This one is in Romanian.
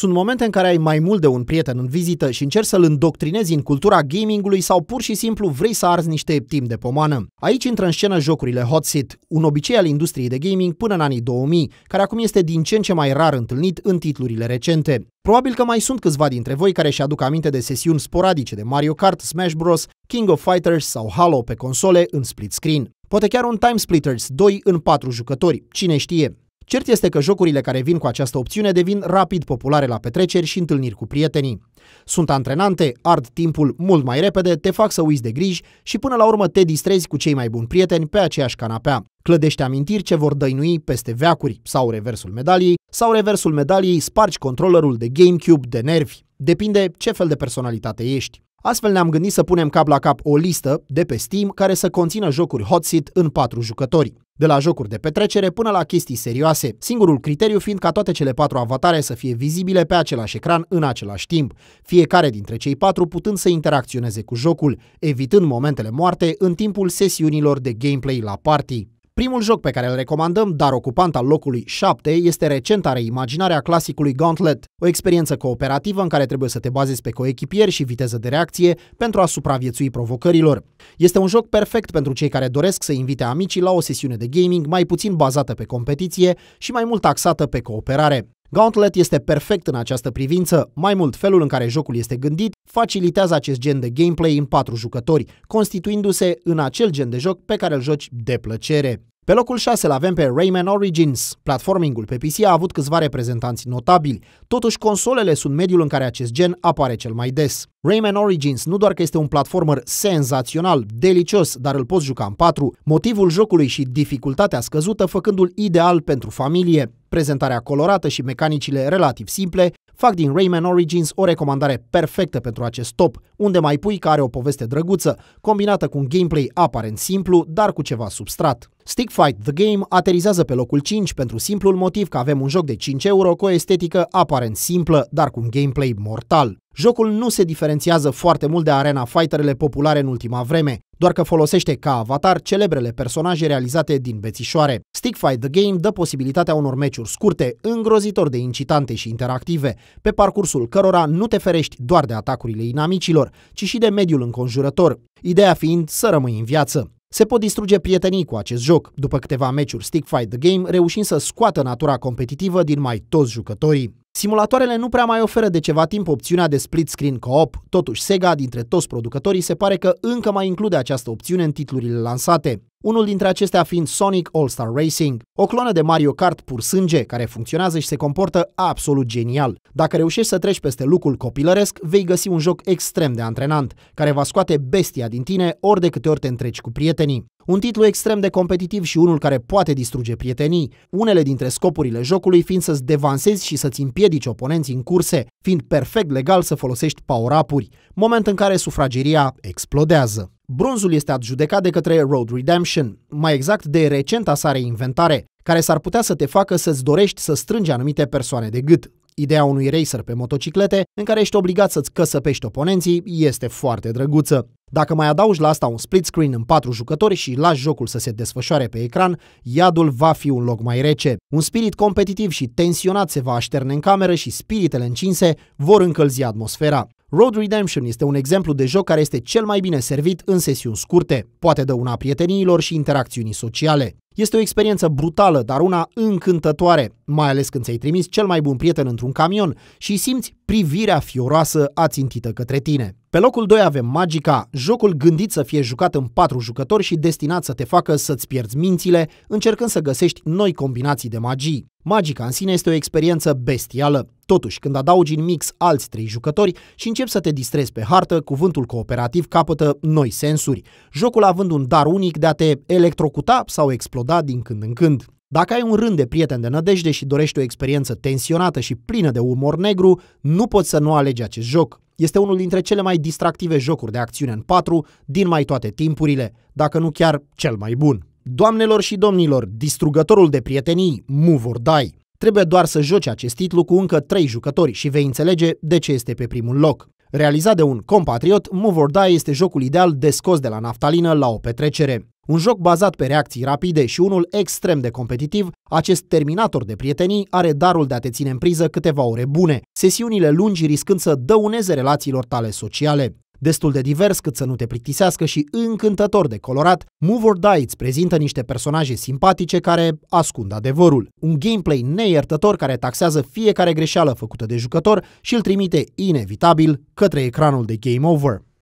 Sunt momente în care ai mai mult de un prieten în vizită și încerci să-l îndoctrinezi în cultura gamingului sau pur și simplu vrei să arzi niște timp de pomană. Aici intră în scenă jocurile hot seat, un obicei al industriei de gaming până în anii 2000, care acum este din ce în ce mai rar întâlnit în titlurile recente. Probabil că mai sunt câțiva dintre voi care și aduc aminte de sesiuni sporadice de Mario Kart, Smash Bros, King of Fighters sau Halo pe console în split screen. Poate chiar un Time Splitters 2 în 4 jucători, cine știe. Cert este că jocurile care vin cu această opțiune devin rapid populare la petreceri și întâlniri cu prietenii. Sunt antrenante, ard timpul mult mai repede, te fac să uiți de griji și până la urmă te distrezi cu cei mai buni prieteni pe aceeași canapea. Clădește amintiri ce vor dăinui peste veacuri sau reversul medaliei, sau reversul medaliei spargi controllerul de GameCube de nervi. Depinde ce fel de personalitate ești. Astfel ne-am gândit să punem cap la cap o listă de pe Steam care să conțină jocuri hot seat în patru jucători de la jocuri de petrecere până la chestii serioase, singurul criteriu fiind ca toate cele patru avatare să fie vizibile pe același ecran în același timp, fiecare dintre cei patru putând să interacționeze cu jocul, evitând momentele moarte în timpul sesiunilor de gameplay la party. Primul joc pe care îl recomandăm, dar ocupant al locului 7, este recenta reimaginarea a clasicului Gauntlet, o experiență cooperativă în care trebuie să te bazezi pe coechipieri și viteză de reacție pentru a supraviețui provocărilor. Este un joc perfect pentru cei care doresc să invite amicii la o sesiune de gaming mai puțin bazată pe competiție și mai mult axată pe cooperare. Gauntlet este perfect în această privință, mai mult felul în care jocul este gândit facilitează acest gen de gameplay în patru jucători, constituindu-se în acel gen de joc pe care îl joci de plăcere. Pe locul 6 îl avem pe Rayman Origins. Platformingul pe PC a avut câțiva reprezentanți notabili, totuși consolele sunt mediul în care acest gen apare cel mai des. Rayman Origins nu doar că este un platformer senzațional, delicios, dar îl poți juca în 4, motivul jocului și dificultatea scăzută făcându-l ideal pentru familie. Prezentarea colorată și mecanicile relativ simple fac din Rayman Origins o recomandare perfectă pentru acest top, unde mai pui care are o poveste drăguță, combinată cu un gameplay aparent simplu, dar cu ceva substrat. Stick Fight The Game aterizează pe locul 5 pentru simplul motiv că avem un joc de 5 euro cu o estetică aparent simplă, dar cu un gameplay mortal. Jocul nu se diferențiază foarte mult de arena fighterele populare în ultima vreme, doar că folosește ca avatar celebrele personaje realizate din bețișoare. Stick Fight The Game dă posibilitatea unor meciuri scurte, îngrozitor de incitante și interactive, pe parcursul cărora nu te ferești doar de atacurile inamicilor, ci și de mediul înconjurător, ideea fiind să rămâi în viață. Se pot distruge prietenii cu acest joc, după câteva meciuri Stick Fight The Game reușind să scoată natura competitivă din mai toți jucătorii. Simulatoarele nu prea mai oferă de ceva timp opțiunea de split screen co-op, totuși Sega, dintre toți producătorii, se pare că încă mai include această opțiune în titlurile lansate unul dintre acestea fiind Sonic All-Star Racing, o clonă de Mario Kart pur sânge care funcționează și se comportă absolut genial. Dacă reușești să treci peste lucrul copilăresc, vei găsi un joc extrem de antrenant, care va scoate bestia din tine ori de câte ori te întreci cu prietenii. Un titlu extrem de competitiv și unul care poate distruge prietenii, unele dintre scopurile jocului fiind să-ți devansezi și să-ți împiedici oponenții în curse, fiind perfect legal să folosești power-up-uri, moment în care sufrageria explodează. Bronzul este adjudecat de către Road Redemption, mai exact de recenta sa reinventare, care s-ar putea să te facă să-ți dorești să strângi anumite persoane de gât. Ideea unui racer pe motociclete, în care ești obligat să-ți căsăpești oponenții, este foarte drăguță. Dacă mai adaugi la asta un split screen în patru jucători și lași jocul să se desfășoare pe ecran, iadul va fi un loc mai rece. Un spirit competitiv și tensionat se va așterne în cameră și spiritele încinse vor încălzi atmosfera. Road Redemption este un exemplu de joc care este cel mai bine servit în sesiuni scurte, poate dăuna prieteniilor și interacțiunii sociale. Este o experiență brutală, dar una încântătoare, mai ales când ți-ai trimis cel mai bun prieten într-un camion și simți privirea fioroasă ațintită către tine. Pe locul 2 avem Magica, jocul gândit să fie jucat în 4 jucători și destinat să te facă să-ți pierzi mințile, încercând să găsești noi combinații de magii. Magica în sine este o experiență bestială. Totuși, când adaugi în mix alți trei jucători și începi să te distrezi pe hartă, cuvântul cooperativ capătă noi sensuri, jocul având un dar unic de a te electrocuta sau exploda da din când în când. Dacă ai un rând de prieteni de nădejde și dorești o experiență tensionată și plină de umor negru, nu poți să nu alegi acest joc. Este unul dintre cele mai distractive jocuri de acțiune în 4 din mai toate timpurile, dacă nu chiar cel mai bun. Doamnelor și domnilor, distrugătorul de prietenii, Move or Die. Trebuie doar să joci acest titlu cu încă 3 jucători și vei înțelege de ce este pe primul loc. Realizat de un compatriot, Move or Die este jocul ideal de scos de la naftalină la o petrecere. Un joc bazat pe reacții rapide și unul extrem de competitiv, acest terminator de prietenii are darul de a te ține în priză câteva ore bune, sesiunile lungi riscând să dăuneze relațiilor tale sociale destul de divers cât să nu te plictisească și încântător de colorat, Move or Die îți prezintă niște personaje simpatice care ascund adevărul. Un gameplay neiertător care taxează fiecare greșeală făcută de jucător și îl trimite inevitabil către ecranul de game over.